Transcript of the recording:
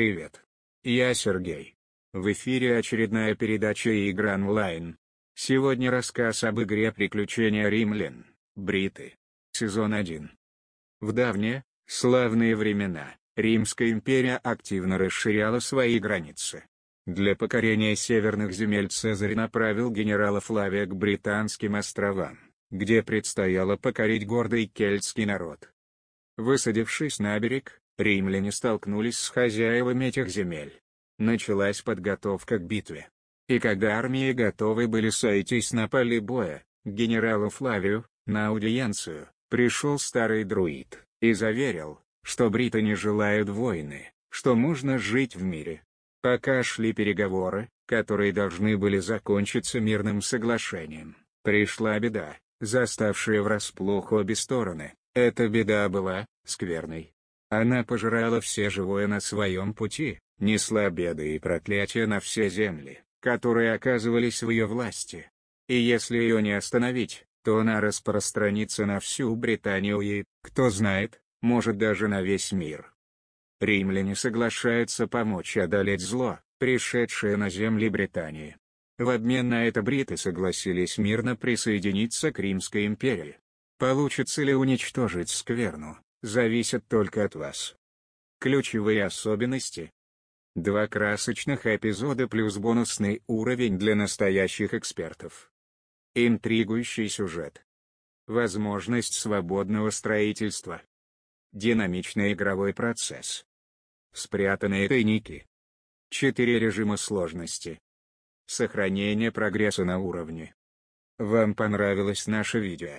Привет. Я Сергей. В эфире очередная передача «Игра онлайн». Сегодня рассказ об игре «Приключения римлян», Бриты. Сезон 1. В давние, славные времена, Римская империя активно расширяла свои границы. Для покорения северных земель Цезарь направил генерала Флавия к Британским островам, где предстояло покорить гордый кельтский народ. Высадившись на берег, римляне столкнулись с хозяевами этих земель. Началась подготовка к битве. И когда армии готовы были сойтись на поле боя, к генералу Флавию, на аудиенцию, пришел старый друид, и заверил, что бриты не желают войны, что можно жить в мире. Пока шли переговоры, которые должны были закончиться мирным соглашением, пришла беда, заставшая врасплох обе стороны. Эта беда была, скверной, она пожирала все живое на своем пути, несла беды и проклятия на все земли, которые оказывались в ее власти. И если ее не остановить, то она распространится на всю Британию и, кто знает, может даже на весь мир. Римляне соглашаются помочь одолеть зло, пришедшее на земли Британии. В обмен на это бриты согласились мирно присоединиться к Римской империи. Получится ли уничтожить скверну, зависят только от вас. Ключевые особенности. Два красочных эпизода плюс бонусный уровень для настоящих экспертов. Интригующий сюжет. Возможность свободного строительства. Динамичный игровой процесс. Спрятанные тайники. Четыре режима сложности. Сохранение прогресса на уровне. Вам понравилось наше видео?